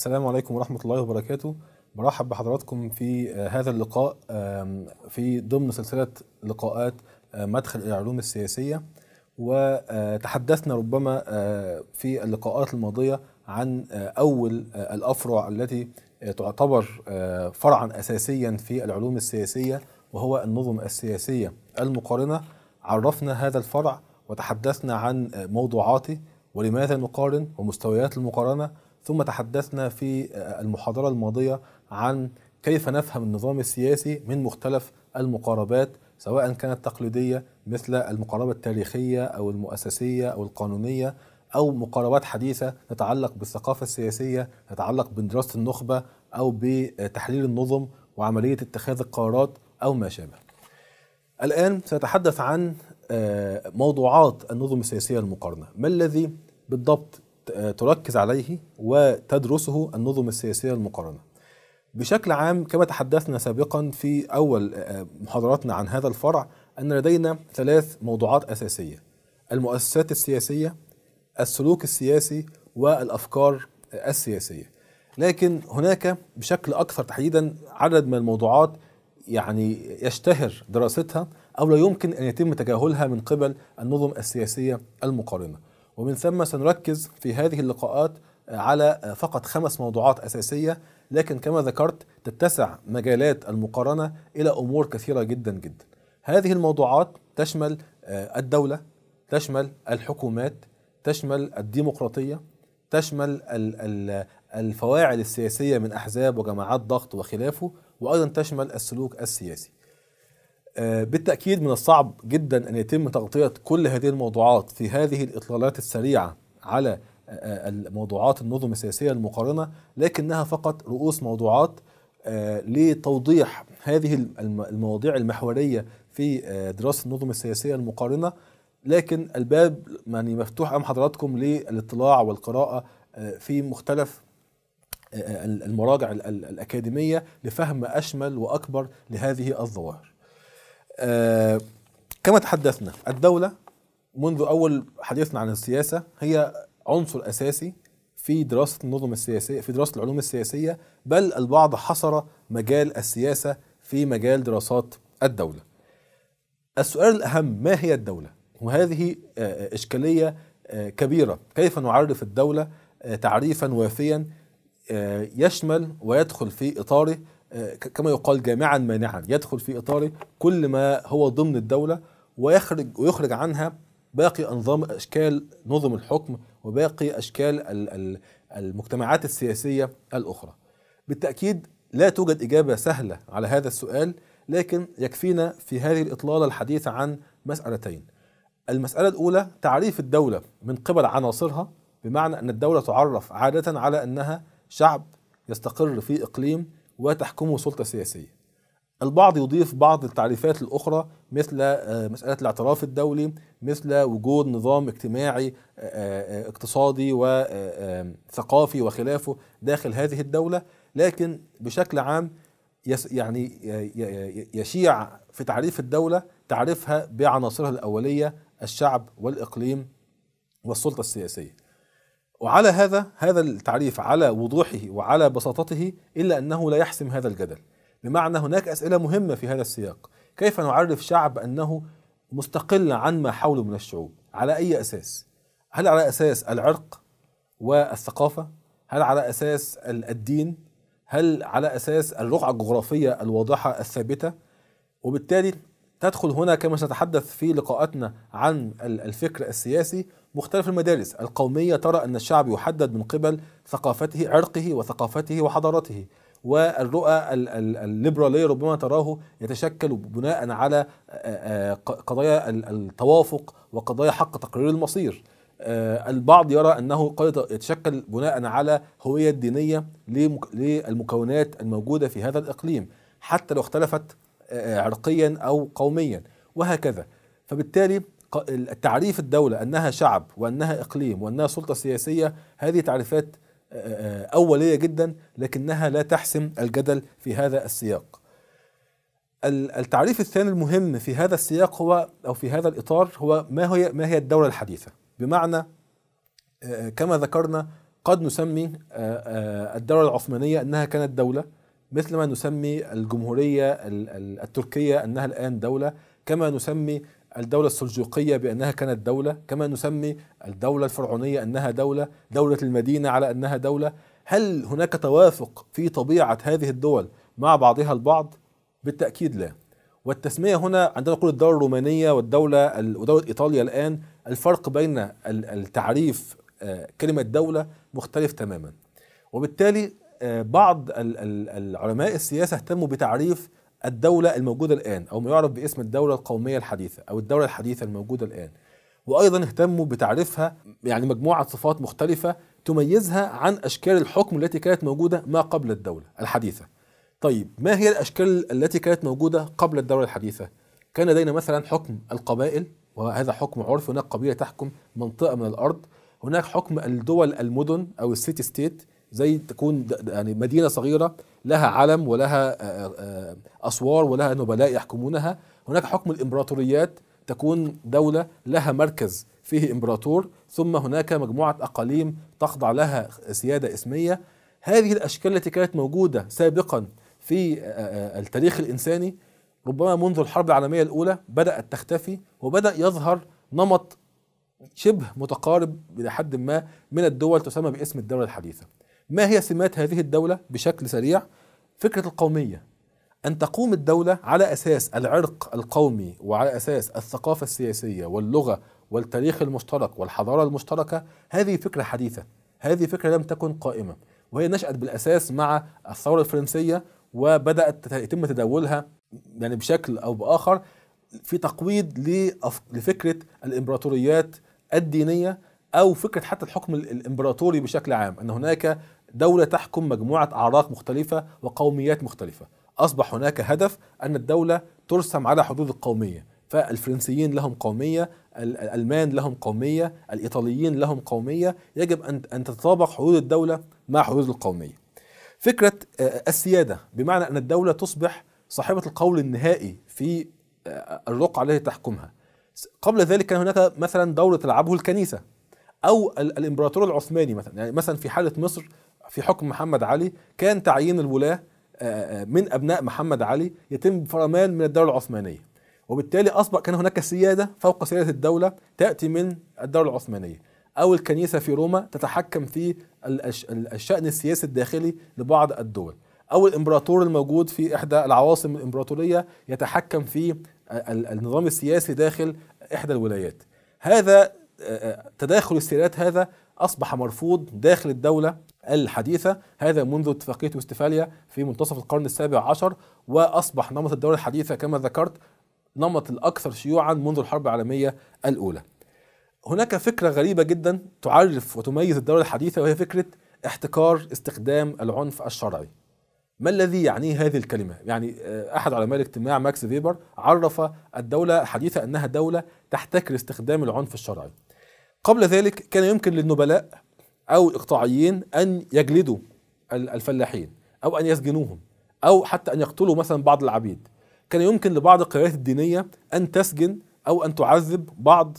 السلام عليكم ورحمة الله وبركاته برحب بحضراتكم في آه، هذا اللقاء في ضمن سلسلة لقاءات آه، مدخل العلوم السياسية وتحدثنا ربما آه، في اللقاءات الماضية عن أول الأفرع التي تعتبر فرعا أساسيا في العلوم السياسية وهو النظم السياسية المقارنة عرفنا هذا الفرع وتحدثنا عن موضوعاته ولماذا نقارن ومستويات المقارنة ثم تحدثنا في المحاضرة الماضية عن كيف نفهم النظام السياسي من مختلف المقاربات سواء كانت تقليدية مثل المقاربة التاريخية أو المؤسسية أو القانونية أو مقاربات حديثة تتعلق بالثقافة السياسية تتعلق بدراسة النخبة أو بتحليل النظم وعملية اتخاذ القرارات أو ما شابه الآن سنتحدث عن آه، موضوعات النظم السياسية المقارنة ما الذي بالضبط تركز عليه وتدرسه النظم السياسية المقارنة بشكل عام كما تحدثنا سابقا في أول آه، محاضراتنا عن هذا الفرع أن لدينا ثلاث موضوعات أساسية المؤسسات السياسية السلوك السياسي والأفكار السياسية لكن هناك بشكل أكثر تحديدا عدد من الموضوعات يعني يشتهر دراستها أو لا يمكن أن يتم تجاهلها من قبل النظم السياسية المقارنة ومن ثم سنركز في هذه اللقاءات آه، على آه، فقط خمس موضوعات أساسية لكن كما ذكرت تتسع مجالات المقارنة إلى أمور كثيرة جدا جدا هذه الموضوعات تشمل آه، الدولة تشمل الحكومات تشمل الديمقراطية تشمل الفواعل السياسية من أحزاب وجماعات ضغط وخلافه وأيضا تشمل السلوك السياسي آه، بالتأكيد من الصعب جدا أن يتم تغطية كل هذه الموضوعات في هذه الإطلالات السريعة على آه، آه، الموضوعات النظم السياسية المقارنة لكنها فقط رؤوس موضوعات لتوضيح هذه المواضيع المحورية في دراسة النظم السياسية المقارنة لكن الباب يعني مفتوح أمام حضراتكم للاطلاع والقراءة في مختلف المراجع الأكاديمية لفهم أشمل وأكبر لهذه الظواهر آه، كما تحدثنا الدولة منذ أول حديثنا عن السياسة هي عنصر أساسي في دراسة النظم السياسية في دراسة العلوم السياسية بل البعض حصر مجال السياسة في مجال دراسات الدولة السؤال الأهم ما هي الدولة؟ وهذه آه، آه، إشكالية كبيرة كيف نعرف الدولة تعريفا وافيا يشمل ويدخل في إطاره كما يقال جامعا مانعا يدخل في اطاره كل ما هو ضمن الدوله ويخرج ويخرج عنها باقي انظام اشكال نظم الحكم وباقي اشكال المجتمعات السياسيه الاخرى. بالتاكيد لا توجد اجابه سهله على هذا السؤال لكن يكفينا في هذه الاطلاله الحديث عن مسالتين. المساله الاولى تعريف الدوله من قبل عناصرها بمعنى ان الدوله تعرف عاده على انها شعب يستقر في اقليم وتحكمه سلطة سياسية البعض يضيف بعض التعريفات الأخرى مثل آه، مسألة الاعتراف الدولي مثل وجود نظام اجتماعي آه، آه، اقتصادي وثقافي وخلافه داخل هذه الدولة لكن بشكل عام يعني يشيع في تعريف الدولة تعريفها بعناصرها الأولية الشعب والإقليم والسلطة السياسية وعلى هذا هذا التعريف على وضوحه وعلى بساطته إلا أنه لا يحسم هذا الجدل بمعنى هناك أسئلة مهمة في هذا السياق كيف نعرف شعب أنه مستقل عن ما حوله من الشعوب على أي أساس هل على أساس العرق والثقافة هل على أساس الدين هل على أساس الرقعة الجغرافية الواضحة الثابتة وبالتالي تدخل هنا كما سنتحدث في لقاءاتنا عن الفكر السياسي مختلف المدارس القومية ترى أن الشعب يحدد من قبل ثقافته عرقه وثقافته وحضارته والرؤى الليبرالية ربما تراه يتشكل بناء على آه، آه، قضايا التوافق وقضايا حق تقرير المصير آه، البعض يرى أنه قد يتشكل بناء على هوية دينية للمكونات الموجودة في هذا الإقليم حتى لو اختلفت آه، عرقيا أو قوميا وهكذا فبالتالي تعريف الدولة أنها شعب وأنها إقليم وأنها سلطة سياسية هذه تعريفات آه، آه، أولية جدا لكنها لا تحسم الجدل في هذا السياق التعريف الثاني المهم في هذا السياق هو أو في هذا الإطار هو ما هي ما هي الدولة الحديثة بمعنى كما ذكرنا قد نسمي الدولة العثمانية أنها كانت دولة مثل ما نسمي الجمهورية التركية أنها الآن دولة كما نسمي الدولة السلجوقية بأنها كانت دولة كما نسمي الدولة الفرعونية أنها دولة دولة المدينة على أنها دولة هل هناك توافق في طبيعة هذه الدول مع بعضها البعض؟ بالتأكيد لا والتسمية هنا عندما نقول الدولة الرومانية والدولة ودولة إيطاليا الآن الفرق بين التعريف آه، كلمة دولة مختلف تماما وبالتالي بعض العلماء السياسة اهتموا بتعريف الدولة الموجودة الآن أو ما يعرف باسم الدولة القومية الحديثة أو الدولة الحديثة الموجودة الآن وأيضا اهتموا بتعريفها يعني مجموعة صفات مختلفة تميزها عن أشكال الحكم التي كانت موجودة ما قبل الدولة الحديثة طيب ما هي الأشكال التي كانت موجودة قبل الدولة الحديثة؟ كان لدينا مثلا حكم القبائل وهذا حكم عرفي هناك قبيلة تحكم منطقة من الأرض هناك حكم الدول المدن أو السيتي ستيت زي تكون يعني مدينه صغيره لها علم ولها اسوار ولها نبلاء يحكمونها هناك حكم الامبراطوريات تكون دوله لها مركز فيه امبراطور ثم هناك مجموعه اقاليم تخضع لها سياده اسميه هذه الاشكال التي كانت موجوده سابقا في التاريخ الانساني ربما منذ الحرب العالميه الاولى بدات تختفي وبدا يظهر نمط شبه متقارب الى حد ما من الدول تسمى باسم الدوله الحديثه ما هي سمات هذه الدولة بشكل سريع فكرة القومية أن تقوم الدولة على أساس العرق القومي وعلى أساس الثقافة السياسية واللغة والتاريخ المشترك والحضارة المشتركة هذه فكرة حديثة هذه فكرة لم تكن قائمة وهي نشأت بالأساس مع الثورة الفرنسية وبدأت يتم تداولها يعني بشكل أو بآخر في تقويض لفكرة الإمبراطوريات الدينية أو فكرة حتى الحكم الإمبراطوري بشكل عام أن هناك دولة تحكم مجموعة أعراق مختلفة وقوميات مختلفة أصبح هناك هدف أن الدولة ترسم على حدود القومية فالفرنسيين لهم قومية الألمان لهم قومية الإيطاليين لهم قومية يجب أن تتطابق حدود الدولة مع حدود القومية فكرة آه، السيادة بمعنى أن الدولة تصبح صاحبة القول النهائي في آه، الرقعة التي تحكمها قبل ذلك كان هناك مثلا دور تلعبه الكنيسة أو الإمبراطور العثماني مثلا يعني مثلا في حالة مصر في حكم محمد علي كان تعيين الولاة آه، آه، من أبناء محمد علي يتم فرمان من الدولة العثمانية وبالتالي أصبح كان هناك سيادة فوق سيادة الدولة تأتي من الدولة العثمانية أو الكنيسة في روما تتحكم في الشأن السياسي الداخلي لبعض الدول أو الإمبراطور الموجود في إحدى العواصم الإمبراطورية يتحكم في النظام السياسي داخل إحدى الولايات هذا آه، تداخل السيرات هذا أصبح مرفوض داخل الدولة الحديثة هذا منذ اتفاقية وستفاليا في منتصف القرن السابع عشر وأصبح نمط الدولة الحديثة كما ذكرت نمط الأكثر شيوعا منذ الحرب العالمية الأولى هناك فكرة غريبة جدا تعرف وتميز الدولة الحديثة وهي فكرة احتكار استخدام العنف الشرعي ما الذي يعنيه هذه الكلمة؟ يعني آه، أحد علماء الاجتماع ماكس فيبر عرف الدولة الحديثة أنها دولة تحتكر استخدام العنف الشرعي قبل ذلك كان يمكن للنبلاء أو الإقطاعيين أن يجلدوا الفلاحين أو أن يسجنوهم أو حتى أن يقتلوا مثلا بعض العبيد كان يمكن لبعض القيادات الدينية أن تسجن أو أن تعذب بعض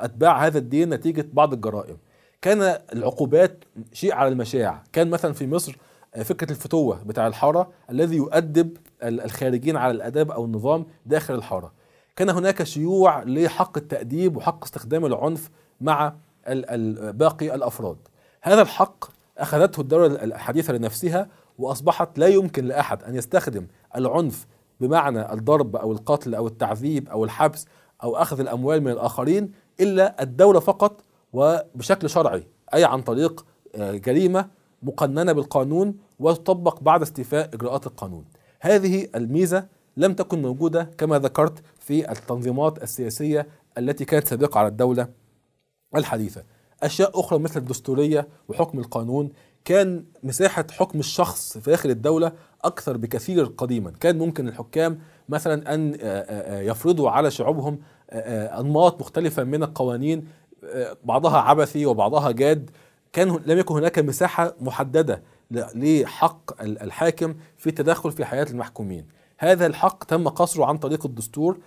أتباع هذا الدين نتيجة بعض الجرائم كان العقوبات شيء على المشاع كان مثلا في مصر آه، فكرة الفتوة بتاع الحارة الذي يؤدب الخارجين على الأداب أو النظام داخل الحارة كان هناك شيوع لحق التأديب وحق استخدام العنف مع باقي الأفراد هذا الحق أخذته الدولة الحديثة لنفسها وأصبحت لا يمكن لأحد أن يستخدم العنف بمعنى الضرب أو القتل أو التعذيب أو الحبس أو أخذ الأموال من الآخرين إلا الدولة فقط وبشكل شرعي أي عن طريق آه، جريمة مقننة بالقانون وتطبق بعد استيفاء إجراءات القانون هذه الميزة لم تكن موجودة كما ذكرت في التنظيمات السياسية التي كانت سابقة على الدولة الحديثة أشياء أخرى مثل الدستورية وحكم القانون كان مساحة حكم الشخص في داخل الدولة أكثر بكثير قديما كان ممكن الحكام مثلا أن آه، آه، آه، يفرضوا على شعوبهم أنماط مختلفة من القوانين بعضها عبثي وبعضها جاد كان لم يكن هناك مساحة محددة لحق الحاكم في التدخل في حياة المحكومين هذا الحق تم قصره عن طريق الدستور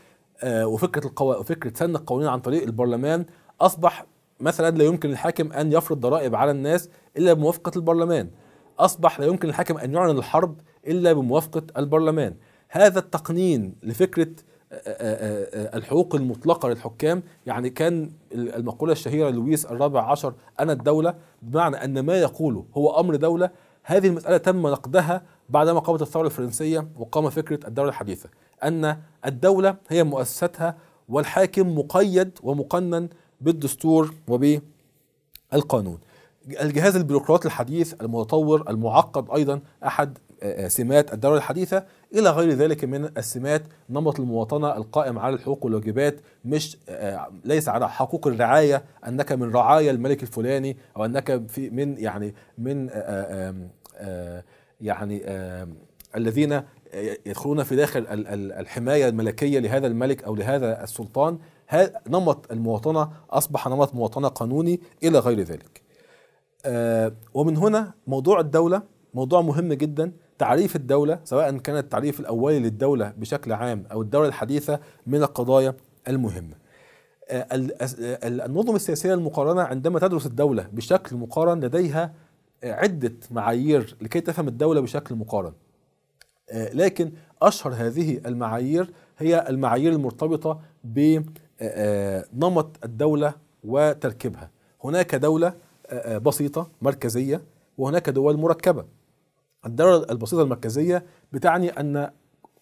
آه، وفكره القو... وفكره سن القوانين عن طريق البرلمان اصبح مثلا لا يمكن الحاكم ان يفرض ضرائب على الناس الا بموافقه البرلمان اصبح لا يمكن الحاكم ان يعلن الحرب الا بموافقه البرلمان هذا التقنين لفكره آه، آه، الحقوق المطلقه للحكام يعني كان المقوله الشهيره لويس الرابع عشر انا الدوله بمعنى ان ما يقوله هو امر دوله هذه المساله تم نقدها بعدما قامت الثورة الفرنسية وقام فكرة الدولة الحديثة أن الدولة هي مؤسستها والحاكم مقيد ومقنن بالدستور وبالقانون الجهاز البيروقراطي الحديث المتطور المعقد أيضا أحد آه، آه، سمات الدولة الحديثة إلى غير ذلك من السمات نمط المواطنة القائم على الحقوق والواجبات مش آه، ليس على حقوق الرعاية أنك من رعاية الملك الفلاني أو أنك في من يعني من آآ آآ يعني الذين يدخلون في داخل الحمايه الملكيه لهذا الملك او لهذا السلطان نمط المواطنه اصبح نمط مواطنه قانوني الى غير ذلك. ومن هنا موضوع الدوله موضوع مهم جدا تعريف الدوله سواء كان التعريف الاولي للدوله بشكل عام او الدوله الحديثه من القضايا المهمه. النظم السياسيه المقارنه عندما تدرس الدوله بشكل مقارن لديها عدة معايير لكي تفهم الدولة بشكل مقارن آه، لكن أشهر هذه المعايير هي المعايير المرتبطة بنمط آه، آه، الدولة وتركيبها هناك دولة بسيطة مركزية وهناك دول مركبة الدولة البسيطة المركزية بتعني أن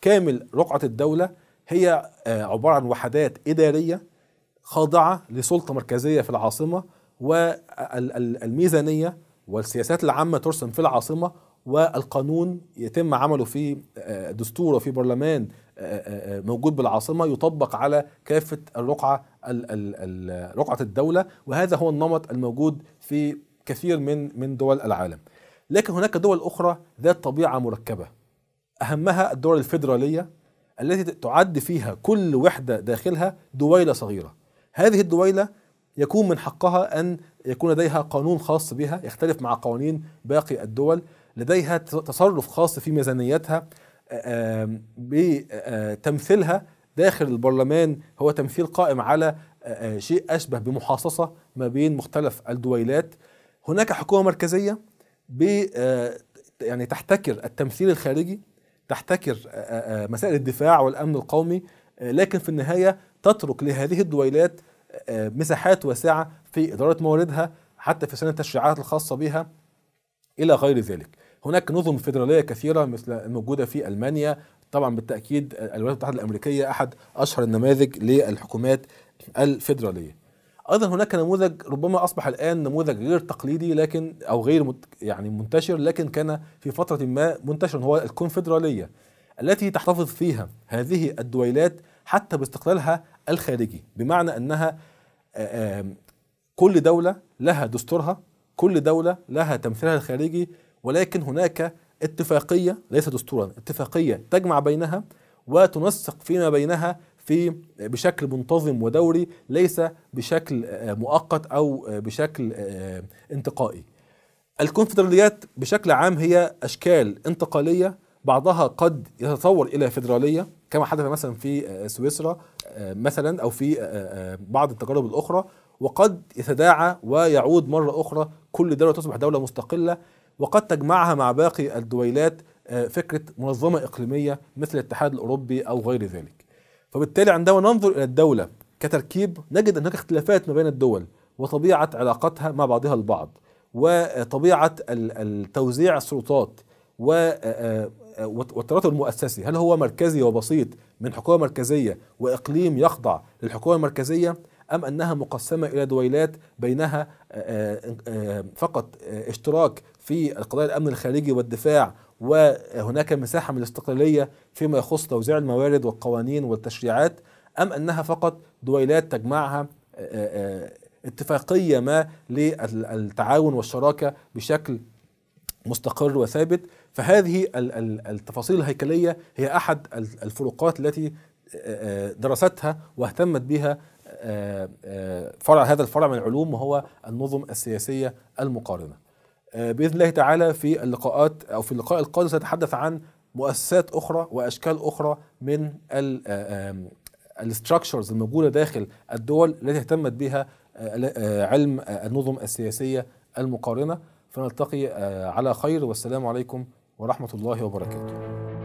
كامل رقعة الدولة هي عبارة عن وحدات إدارية خاضعة لسلطة مركزية في العاصمة والميزانية والسياسات العامة ترسم في العاصمة والقانون يتم عمله في آه، آه، دستور وفي برلمان آه، موجود بالعاصمة يطبق على كافة الرقعة رقعة الدولة وهذا هو النمط الموجود في كثير من من دول العالم لكن هناك دول أخرى ذات طبيعة مركبة أهمها الدول الفيدرالية التي تعد فيها كل وحدة داخلها دويلة صغيرة هذه الدويلة يكون من حقها أن يكون لديها قانون خاص بها يختلف مع قوانين باقي الدول لديها تصرف خاص في ميزانيتها آه، بتمثيلها آه، داخل البرلمان هو تمثيل قائم على آه، شيء أشبه بمحاصصة ما بين مختلف الدويلات هناك حكومة مركزية يعني تحتكر التمثيل الخارجي تحتكر مسائل الدفاع والأمن القومي لكن في النهاية تترك لهذه الدويلات آه، مساحات واسعة في إدارة مواردها حتى في سن التشريعات الخاصة بها إلى غير ذلك هناك نظم فيدرالية كثيرة مثل الموجودة في ألمانيا طبعا بالتأكيد الولايات المتحدة الأمريكية أحد أشهر النماذج للحكومات الفيدرالية ايضا هناك نموذج ربما اصبح الان نموذج غير تقليدي لكن او غير يعني منتشر لكن كان في فتره ما منتشرا هو الكونفدراليه التي تحتفظ فيها هذه الدويلات حتى باستقلالها الخارجي بمعنى أنها آه، آه، كل دولة لها دستورها كل دولة لها تمثيلها الخارجي ولكن هناك اتفاقية ليس دستورا اتفاقية تجمع بينها وتنسق فيما بينها في آه، بشكل منتظم ودوري ليس بشكل مؤقت او بشكل انتقائي. الكونفدراليات بشكل عام هي اشكال انتقاليه بعضها قد يتطور الى فيدراليه كما حدث مثلا في سويسرا آه، مثلا او في آه، آه، بعض التجارب الاخرى وقد يتداعى ويعود مره اخرى كل دوله تصبح دوله مستقله وقد تجمعها مع باقي الدويلات فكره منظمه اقليميه مثل الاتحاد الاوروبي او غير ذلك. فبالتالي عندما ننظر الى الدوله كتركيب نجد هناك اختلافات ما بين الدول وطبيعه علاقتها مع بعضها البعض وطبيعه توزيع السلطات والتراتب المؤسسي هل هو مركزي وبسيط من حكومة مركزية وإقليم يخضع للحكومة المركزية أم أنها مقسمة إلى دويلات بينها آه، آه، آه، فقط اشتراك في قضايا الأمن الخارجي والدفاع وهناك مساحة من الاستقلالية فيما يخص توزيع الموارد والقوانين والتشريعات أم أنها فقط دويلات تجمعها اتفاقية ما للتعاون والشراكة بشكل مستقر وثابت فهذه التفاصيل الهيكلية هي أحد الفروقات التي درستها واهتمت بها فرع هذا الفرع من العلوم وهو النظم السياسية المقارنة بإذن الله تعالى في اللقاءات أو في اللقاء القادم سنتحدث عن مؤسسات أخرى وأشكال أخرى من الستراكشرز الموجودة داخل الدول التي اهتمت بها علم النظم السياسية المقارنة فنلتقي على خير والسلام عليكم ورحمه الله وبركاته